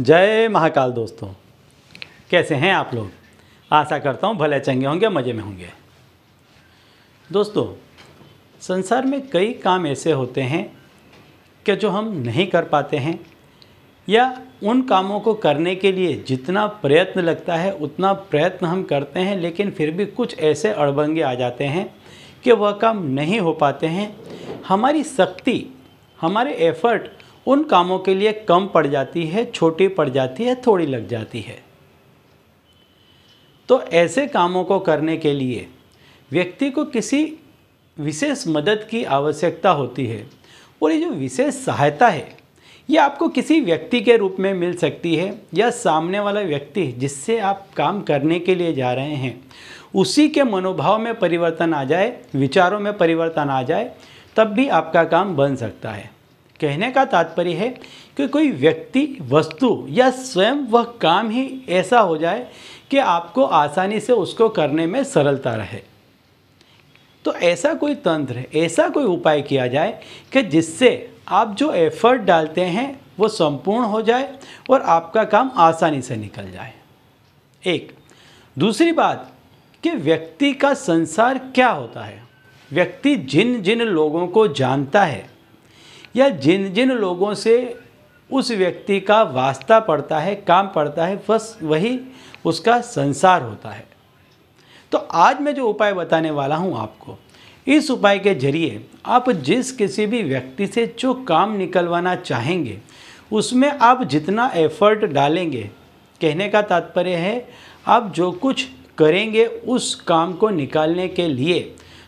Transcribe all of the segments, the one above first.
जय महाकाल दोस्तों कैसे हैं आप लोग आशा करता हूँ भले चंगे होंगे मज़े में होंगे दोस्तों संसार में कई काम ऐसे होते हैं कि जो हम नहीं कर पाते हैं या उन कामों को करने के लिए जितना प्रयत्न लगता है उतना प्रयत्न हम करते हैं लेकिन फिर भी कुछ ऐसे अड़बंगे आ जाते हैं कि वह काम नहीं हो पाते हैं हमारी शक्ति हमारे एफर्ट उन कामों के लिए कम पड़ जाती है छोटी पड़ जाती है थोड़ी लग जाती है तो ऐसे कामों को करने के लिए व्यक्ति को किसी विशेष मदद की आवश्यकता होती है और ये जो विशेष सहायता है ये आपको किसी व्यक्ति के रूप में मिल सकती है या सामने वाला व्यक्ति जिससे आप काम करने के लिए जा रहे हैं उसी के मनोभाव में परिवर्तन आ जाए विचारों में परिवर्तन आ जाए तब भी आपका काम बन सकता है कहने का तात्पर्य है कि कोई व्यक्ति वस्तु या स्वयं वह काम ही ऐसा हो जाए कि आपको आसानी से उसको करने में सरलता रहे तो ऐसा कोई तंत्र ऐसा कोई उपाय किया जाए कि जिससे आप जो एफर्ट डालते हैं वो संपूर्ण हो जाए और आपका काम आसानी से निकल जाए एक दूसरी बात कि व्यक्ति का संसार क्या होता है व्यक्ति जिन जिन लोगों को जानता है या जिन जिन लोगों से उस व्यक्ति का वास्ता पड़ता है काम पड़ता है बस वही उसका संसार होता है तो आज मैं जो उपाय बताने वाला हूँ आपको इस उपाय के जरिए आप जिस किसी भी व्यक्ति से जो काम निकलवाना चाहेंगे उसमें आप जितना एफर्ट डालेंगे कहने का तात्पर्य है आप जो कुछ करेंगे उस काम को निकालने के लिए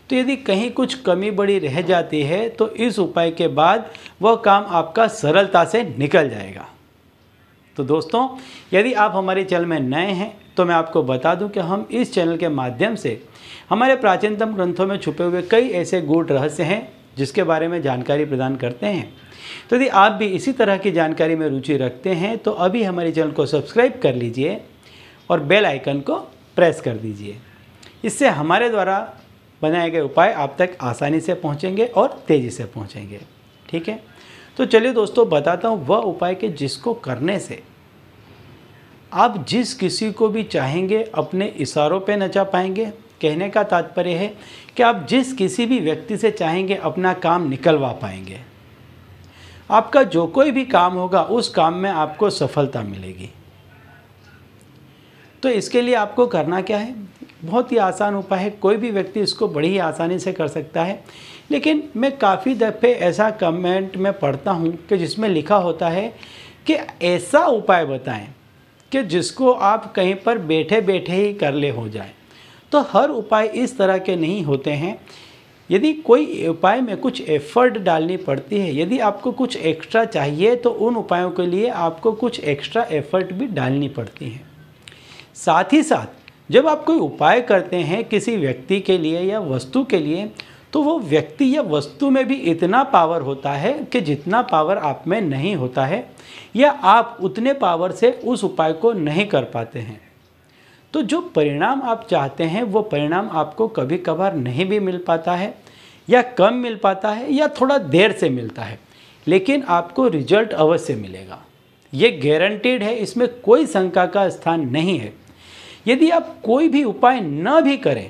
तो यदि कहीं कुछ कमी बड़ी रह जाती है तो इस उपाय के बाद वह काम आपका सरलता से निकल जाएगा तो दोस्तों यदि आप हमारे चैनल में नए हैं तो मैं आपको बता दूं कि हम इस चैनल के माध्यम से हमारे प्राचीनतम ग्रंथों में छुपे हुए कई ऐसे गूढ़ रहस्य हैं जिसके बारे में जानकारी प्रदान करते हैं तो यदि आप भी इसी तरह की जानकारी में रुचि रखते हैं तो अभी हमारे चैनल को सब्सक्राइब कर लीजिए और बेल आइकन को प्रेस कर दीजिए इससे हमारे द्वारा बनाए गए उपाय आप तक आसानी से पहुँचेंगे और तेज़ी से पहुँचेंगे ठीक है तो चलिए दोस्तों बताता हूँ वह उपाय के जिसको करने से आप जिस किसी को भी चाहेंगे अपने इशारों पे नचा पाएंगे कहने का तात्पर्य है कि आप जिस किसी भी व्यक्ति से चाहेंगे अपना काम निकलवा पाएंगे आपका जो कोई भी काम होगा उस काम में आपको सफलता मिलेगी तो इसके लिए आपको करना क्या है बहुत ही आसान उपाय है कोई भी व्यक्ति इसको बड़ी ही आसानी से कर सकता है लेकिन मैं काफ़ी दफ़े ऐसा कमेंट में पढ़ता हूँ कि जिसमें लिखा होता है कि ऐसा उपाय बताएं कि जिसको आप कहीं पर बैठे बैठे ही कर ले हो जाए तो हर उपाय इस तरह के नहीं होते हैं यदि कोई उपाय में कुछ एफर्ट डालनी पड़ती है यदि आपको कुछ एक्स्ट्रा चाहिए तो उन उपायों के लिए आपको कुछ एक्स्ट्रा एफर्ट भी डालनी पड़ती है साथ ही साथ जब आप कोई उपाय करते हैं किसी व्यक्ति के लिए या वस्तु के लिए तो वो व्यक्ति या वस्तु में भी इतना पावर होता है कि जितना पावर आप में नहीं होता है या आप उतने पावर से उस उपाय को नहीं कर पाते हैं तो जो परिणाम आप चाहते हैं वो परिणाम आपको कभी कभार नहीं भी मिल पाता है या कम मिल पाता है या थोड़ा देर से मिलता है लेकिन आपको रिजल्ट अवश्य मिलेगा ये गारंटीड है इसमें कोई शंका का स्थान नहीं है यदि आप कोई भी उपाय न भी करें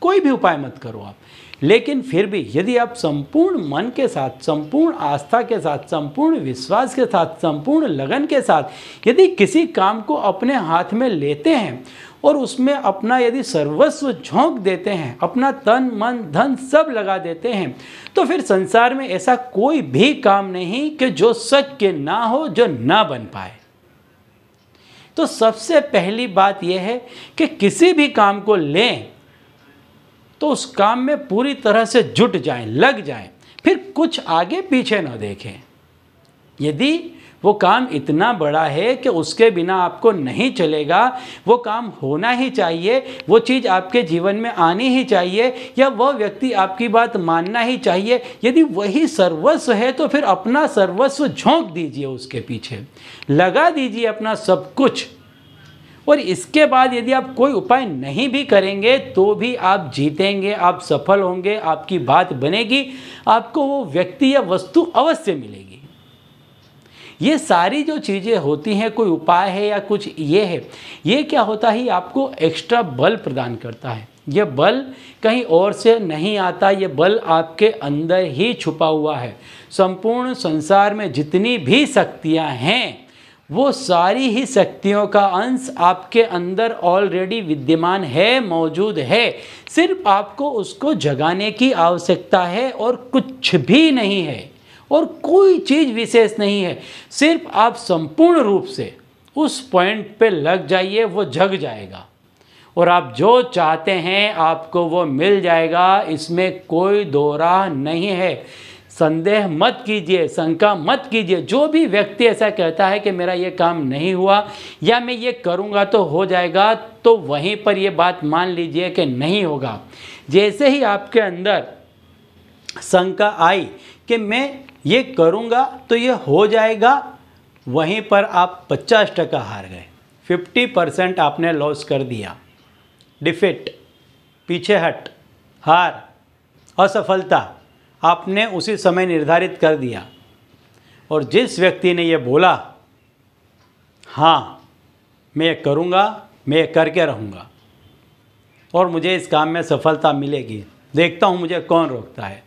कोई भी उपाय मत करो आप लेकिन फिर भी यदि आप संपूर्ण मन के साथ संपूर्ण आस्था के साथ संपूर्ण विश्वास के साथ संपूर्ण लगन के साथ यदि किसी काम को अपने हाथ में लेते हैं और उसमें अपना यदि सर्वस्व झोंक देते हैं अपना तन मन धन सब लगा देते हैं तो फिर संसार में ऐसा कोई भी काम नहीं कि जो सच के ना हो जो ना बन पाए तो सबसे पहली बात यह है कि किसी भी काम को लें तो उस काम में पूरी तरह से जुट जाएं लग जाएं फिर कुछ आगे पीछे ना देखें यदि वो काम इतना बड़ा है कि उसके बिना आपको नहीं चलेगा वो काम होना ही चाहिए वो चीज़ आपके जीवन में आनी ही चाहिए या वह व्यक्ति आपकी बात मानना ही चाहिए यदि वही सर्वस्व है तो फिर अपना सर्वस्व झोंक दीजिए उसके पीछे लगा दीजिए अपना सब कुछ और इसके बाद यदि आप कोई उपाय नहीं भी करेंगे तो भी आप जीतेंगे आप सफल होंगे आपकी बात बनेगी आपको वो व्यक्ति या वस्तु अवश्य मिलेगी ये सारी जो चीज़ें होती हैं कोई उपाय है या कुछ ये है ये क्या होता है आपको एक्स्ट्रा बल प्रदान करता है ये बल कहीं और से नहीं आता ये बल आपके अंदर ही छुपा हुआ है संपूर्ण संसार में जितनी भी शक्तियाँ हैं वो सारी ही शक्तियों का अंश आपके अंदर ऑलरेडी विद्यमान है मौजूद है सिर्फ आपको उसको जगाने की आवश्यकता है और कुछ भी नहीं है और कोई चीज़ विशेष नहीं है सिर्फ आप संपूर्ण रूप से उस पॉइंट पे लग जाइए वो जग जाएगा और आप जो चाहते हैं आपको वो मिल जाएगा इसमें कोई दोरा नहीं है संदेह मत कीजिए शंका मत कीजिए जो भी व्यक्ति ऐसा कहता है कि मेरा ये काम नहीं हुआ या मैं ये करूँगा तो हो जाएगा तो वहीं पर ये बात मान लीजिए कि नहीं होगा जैसे ही आपके अंदर शंका आई कि मैं ये करूँगा तो ये हो जाएगा वहीं पर आप पचास टका हार गए फिफ्टी परसेंट आपने लॉस कर दिया डिफिट पीछे हट हार असफलता आपने उसी समय निर्धारित कर दिया और जिस व्यक्ति ने ये बोला हाँ मैं ये करूँगा मैं ये करके रहूँगा और मुझे इस काम में सफलता मिलेगी देखता हूँ मुझे कौन रोकता है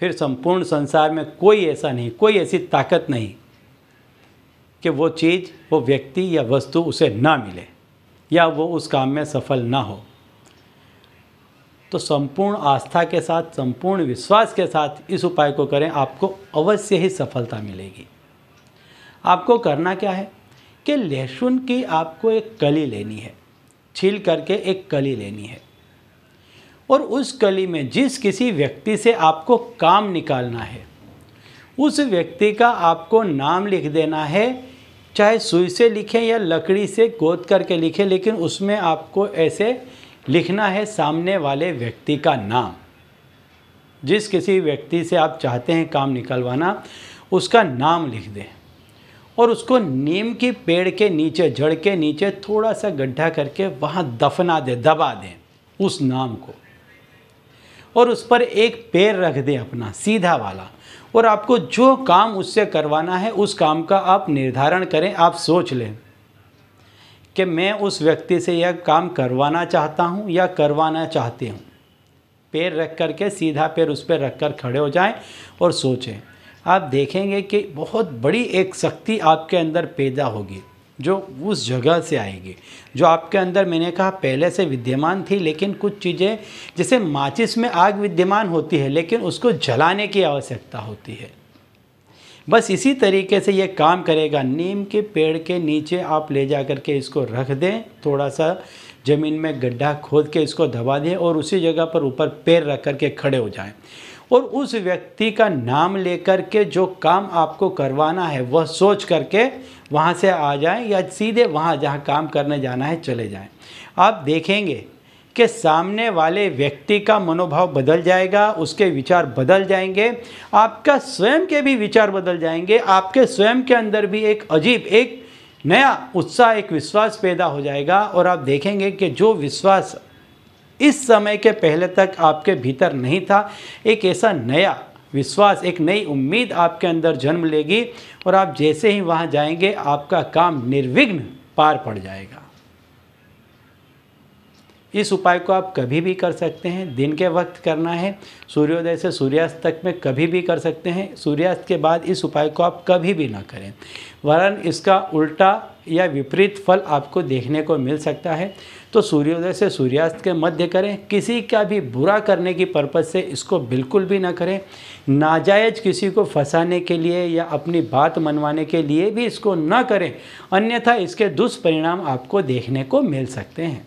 फिर संपूर्ण संसार में कोई ऐसा नहीं कोई ऐसी ताकत नहीं कि वो चीज़ वो व्यक्ति या वस्तु उसे ना मिले या वो उस काम में सफल ना हो तो संपूर्ण आस्था के साथ संपूर्ण विश्वास के साथ इस उपाय को करें आपको अवश्य ही सफलता मिलेगी आपको करना क्या है कि लहसुन की आपको एक कली लेनी है छील करके एक कली लेनी है और उस कली में जिस किसी व्यक्ति से आपको काम निकालना है उस व्यक्ति का आपको नाम लिख देना है चाहे सुई से लिखें या लकड़ी से गोद करके लिखें लेकिन उसमें आपको ऐसे लिखना है सामने वाले व्यक्ति का नाम जिस किसी व्यक्ति से आप चाहते हैं काम निकलवाना उसका नाम लिख दें और उसको नीम के पेड़ के नीचे जड़ के नीचे थोड़ा सा गड्ढा करके वहाँ दफना दें दबा दें उस नाम को और उस पर एक पैर रख दें अपना सीधा वाला और आपको जो काम उससे करवाना है उस काम का आप निर्धारण करें आप सोच लें कि मैं उस व्यक्ति से यह काम करवाना चाहता हूँ या करवाना चाहती हूँ पैर रख कर के सीधा पैर उस पर रख कर खड़े हो जाएं और सोचें आप देखेंगे कि बहुत बड़ी एक शक्ति आपके अंदर पैदा होगी जो उस जगह से आएगी जो आपके अंदर मैंने कहा पहले से विद्यमान थी लेकिन कुछ चीज़ें जैसे माचिस में आग विद्यमान होती है लेकिन उसको जलाने की आवश्यकता होती है बस इसी तरीके से ये काम करेगा नीम के पेड़ के नीचे आप ले जा कर के इसको रख दें थोड़ा सा ज़मीन में गड्ढा खोद के इसको दबा दें और उसी जगह पर ऊपर पैर रख कर के खड़े हो जाएं और उस व्यक्ति का नाम लेकर के जो काम आपको करवाना है वह सोच करके वहाँ से आ जाएं या सीधे वहाँ जहाँ काम करने जाना है चले जाएं आप देखेंगे कि सामने वाले व्यक्ति का मनोभाव बदल जाएगा उसके विचार बदल जाएंगे आपका स्वयं के भी विचार बदल जाएंगे आपके स्वयं के अंदर भी एक अजीब एक नया उत्साह एक विश्वास पैदा हो जाएगा और आप देखेंगे कि जो विश्वास इस समय के पहले तक आपके भीतर नहीं था एक ऐसा नया विश्वास एक नई उम्मीद आपके अंदर जन्म लेगी और आप जैसे ही वहाँ जाएंगे आपका काम निर्विघ्न पार पड़ जाएगा इस उपाय को आप कभी भी कर सकते हैं दिन के वक्त करना है सूर्योदय से सूर्यास्त तक में कभी भी कर सकते हैं सूर्यास्त के बाद इस उपाय को आप कभी भी ना करें वरन इसका उल्टा या विपरीत फल आपको देखने को मिल सकता है तो सूर्योदय से सूर्यास्त के मध्य करें किसी का भी बुरा करने की पर्पज़ से इसको बिल्कुल भी ना करें नाजायज किसी को फंसाने के लिए या अपनी बात मनवाने के लिए भी इसको ना करें अन्यथा इसके दुष्परिणाम आपको देखने को मिल सकते हैं